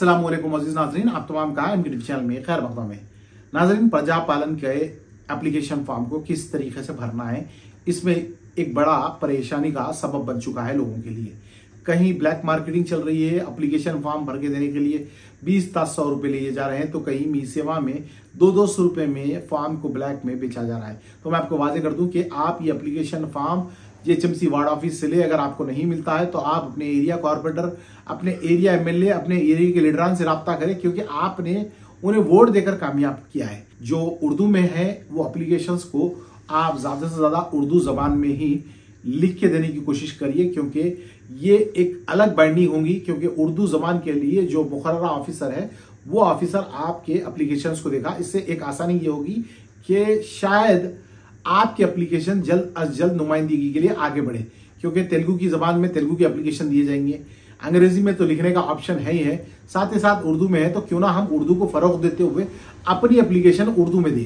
अस्सलाम वालेकुम अजीज़ नाजरीन आप तमाम का एम चैनल में खैर मकदम है नाजरीन प्रजा पालन के एप्लीकेशन फॉर्म को किस तरीके से भरना है इसमें एक बड़ा परेशानी का सबब बन चुका है लोगों के लिए कहीं ब्लैक मार्केटिंग चल रही है एप्लीकेशन फॉर्म भर के देने के लिए बीस तास सौ रुपये लिए जा रहे हैं तो कहीं मी सेवा में दो दो सौ रुपये में फॉर्म को ब्लैक में बेचा जा रहा है तो मैं आपको वाजे कर दूं कि आप ये application form GHMC ward office से ले अगर आपको नहीं मिलता है तो आप अपने एरिया कॉरपोरेटर अपने एरिया एमएलए अपने एरिया के लीडरान से रब्ता करें क्योंकि आपने उन्हें वोट देकर कामयाब किया है जो उर्दू में है वो अप्लीकेशन को आप ज़्यादा से ज़्यादा उर्दू ज़बान में ही लिख के देने की कोशिश करिए क्योंकि ये एक अलग बाइंडिंग होंगी क्योंकि उर्दू ज़बान के लिए जो मुकर्रा ऑफिसर है वो ऑफिसर आपके अप्लीकेशन को देखा इससे एक आसानी ये होगी कि शायद आपकी एप्लीकेशन जल्द अज जल्द नुमाइंदगी के लिए आगे बढ़े क्योंकि तेलुगु की जबान में तेलुगु की एप्लीकेशन दिए जाएंगे अंग्रेजी में तो लिखने का ऑप्शन है ही है साथ ही साथ उर्दू में है तो क्यों ना हम उर्दू को फरोख देते हुए अपनी एप्लीकेशन उर्दू में दें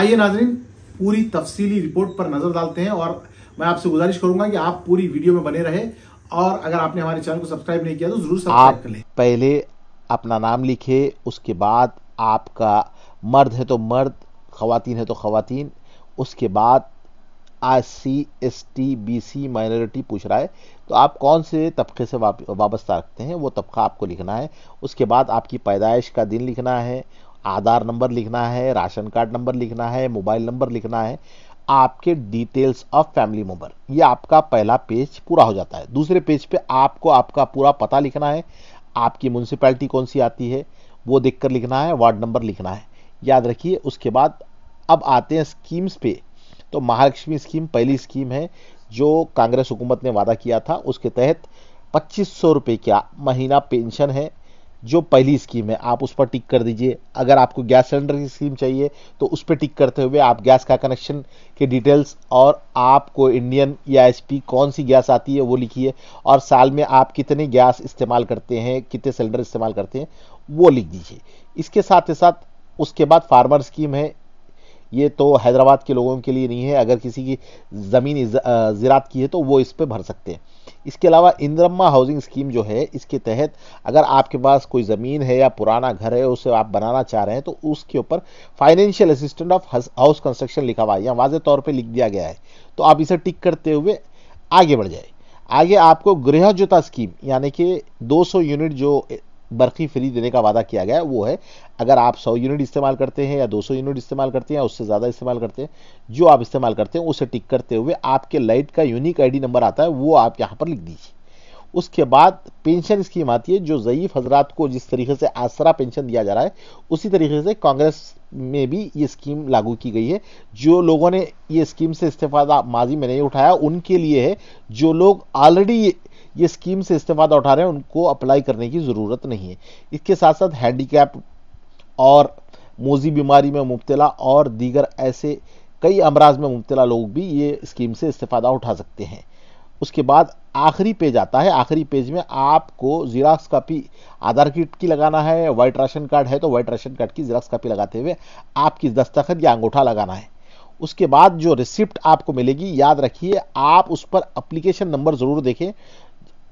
आइए नाजरीन पूरी तफसीली रिपोर्ट पर नज़र डालते हैं और मैं आपसे गुजारिश करूंगा कि आप पूरी वीडियो में बने रहे और अगर आपने हमारे चैनल को सब्सक्राइब नहीं किया तो ज़रूर सब्सक्राइब कर लें पहले अपना नाम लिखे उसके बाद आपका मर्द है तो मर्द खातन है तो खातन उसके बाद I C S T B C minority पूछ रहा है तो आप कौन से तबके से वाबस्ता रखते हैं वो तबका आपको लिखना है उसके बाद आपकी पैदाइश का दिन लिखना है आधार नंबर लिखना है राशन कार्ड नंबर लिखना है मोबाइल नंबर लिखना है आपके डिटेल्स ऑफ फैमिली मेंबर ये आपका पहला पेज पूरा हो जाता है दूसरे पेज पे आपको आपका पूरा पता लिखना है आपकी म्यूनसिपैलिटी कौन सी आती है वो देखकर लिखना है वार्ड नंबर लिखना है याद रखिए उसके बाद अब आते हैं स्कीम्स पे तो महालक्ष्मी स्कीम पहली स्कीम है जो कांग्रेस हुकूमत ने वादा किया था उसके तहत पच्चीस सौ रुपये का महीना पेंशन है जो पहली स्कीम है आप उस पर टिक कर दीजिए अगर आपको गैस सिलेंडर की स्कीम चाहिए तो उस पर टिक करते हुए आप गैस का कनेक्शन के डिटेल्स और आपको इंडियन या एस कौन सी गैस आती है वो लिखिए और साल में आप कितने गैस इस्तेमाल करते हैं कितने सिलेंडर इस्तेमाल करते हैं वो लिख दीजिए इसके साथ ही साथ उसके बाद फार्मर स्कीम है ये तो हैदराबाद के लोगों के लिए नहीं है अगर किसी की ज़मीन ज़रात की है तो वो इस पर भर सकते हैं इसके अलावा इंद्रम्मा हाउसिंग स्कीम जो है इसके तहत अगर आपके पास कोई ज़मीन है या पुराना घर है उसे आप बनाना चाह रहे हैं तो उसके ऊपर financial assistant of house construction लिखा हुआ है या वाज तौर पर लिख दिया गया है तो आप इसे टिक करते हुए आगे बढ़ जाए आगे आपको गृह जोता स्कीम यानी कि 200 यूनिट जो बर्फ़ी फ्री देने का वादा किया गया है वो है अगर आप 100 यूनिट इस्तेमाल करते हैं या 200 यूनिट इस्तेमाल करते हैं या उससे ज़्यादा इस्तेमाल करते हैं जो आप इस्तेमाल करते हैं उसे टिक करते हुए आपके लाइट का यूनिक आईडी नंबर आता है वो आप यहाँ पर लिख दीजिए उसके बाद पेंशन स्कीम आती है जो ज़यीफ़ हजरात को जिस तरीके से आसरा पेंशन दिया जा रहा है उसी तरीके से कांग्रेस में भी ये स्कीम लागू की गई है जो लोगों ने ये स्कीम से इस्तीफा माजी में नहीं उठाया उनके लिए है जो लोग ऑलरेडी ये स्कीम से इस्तेमाल उठा रहे हैं उनको अप्लाई करने की ज़रूरत नहीं है इसके साथ साथ हैंडीकैप और मोजी बीमारी में मुबतला और दीगर ऐसे कई अमराज में मुबतला लोग भी ये स्कीम से इस्तेफादा उठा सकते हैं उसके बाद आखिरी पेज आता है आखिरी पेज में आपको जीराक्स कापी आधार किट की लगाना है वाइट राशन कार्ड है तो वाइट राशन कार्ड की जीराक्स कापी लगाते हुए आपकी दस्तखत या अंगूठा लगाना है उसके बाद जो रिसिप्ट आपको मिलेगी याद रखिए आप उस पर अप्लीकेशन नंबर ज़रूर देखें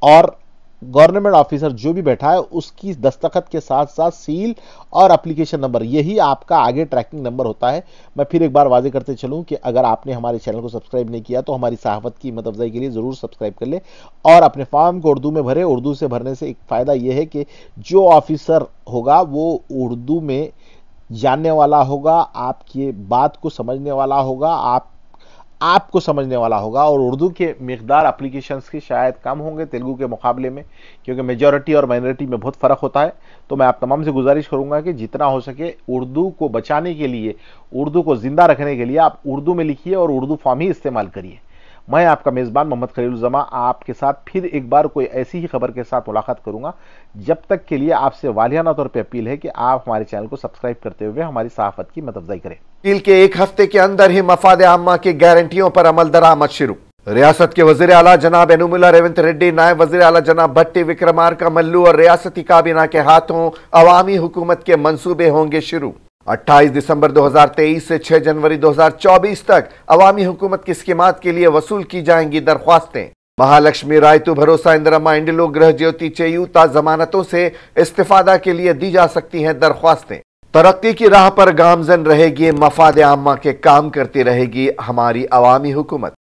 और गवर्नमेंट ऑफिसर जो भी बैठा है उसकी दस्तखत के साथ साथ सील और अप्लीकेशन नंबर यही आपका आगे ट्रैकिंग नंबर होता है मैं फिर एक बार वाजे करते चलूं कि अगर आपने हमारे चैनल को सब्सक्राइब नहीं किया तो हमारी सहाफत की हिम्मत अफजाई के लिए ज़रूर सब्सक्राइब कर ले और अपने फॉर्म को उर्दू में भरे उर्दू से भरने से एक फ़ायदा यह है कि जो ऑफिसर होगा वो उर्दू में जानने वाला होगा आपकी बात को समझने वाला होगा आप आपको समझने वाला होगा और उर्दू के मकदार अप्लीकेशन के शायद कम होंगे तेलुगू के मुकाबले में क्योंकि मेजॉरिटी और माइनॉरिटी में बहुत फ़र्क होता है तो मैं आप तमाम से गुजारिश करूंगा कि जितना हो सके उर्दू को बचाने के लिए उर्दू को ज़िंदा रखने के लिए आप उर्दू में लिखिए और उर्दू फॉर्म ही इस्तेमाल करिए मैं आपका मेज़बान मोहम्मद खलीलुजमा आपके साथ फिर एक बार कोई ऐसी ही खबर के साथ मुलाकात करूंगा जब तक के लिए आपसे वालियाना तौर पे अपील है कि आप हमारे चैनल को सब्सक्राइब करते हुए हमारी सहाफत की मदद करें अपील के एक हफ्ते के अंदर ही मफाद आमा की गारंटियों पर अमल दरामद शुरू रियासत के वजीर अला जनाब एनुमिला रेवंत रेड्डी नायब वजीर अला जनाब भट्टी विक्रमार्का मल्लू और रियासती काबीना के हाथों अवामी हुकूमत के मंसूबे होंगे शुरू 28 दिसंबर 2023 से 6 जनवरी 2024 तक अवामी हुकूमत की स्कीमात के लिए वसूल की जाएंगी दरख्वास्तें महालक्ष्मी रायतू तो भरोसा इंदिरा इंडलो गृह ज्योति चेयूता जमानतों से इस्तीफादा के लिए दी जा सकती हैं दरख्वास्तें तरक्की की राह पर गामजन रहेगी मफाद आमा के काम करती रहेगी हमारी अवामी हुकूमत